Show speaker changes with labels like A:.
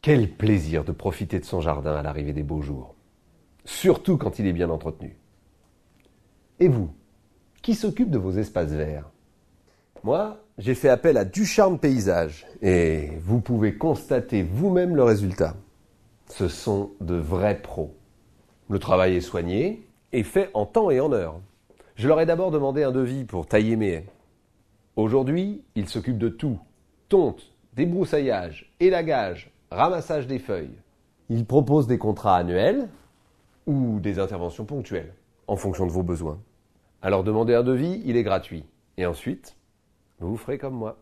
A: Quel plaisir de profiter de son jardin à l'arrivée des beaux jours, surtout quand il est bien entretenu. Et vous, qui s'occupe de vos espaces verts Moi, j'ai fait appel à Ducharme Paysage et vous pouvez constater vous-même le résultat. Ce sont de vrais pros. Le travail est soigné et fait en temps et en heure. Je leur ai d'abord demandé un devis pour tailler mes haies. Aujourd'hui, ils s'occupent de tout tonte, débroussaillage, élagage, ramassage des feuilles. Il propose des contrats annuels ou des interventions ponctuelles, en fonction de vos besoins. Alors demandez un devis, il est gratuit. Et ensuite, vous ferez comme moi.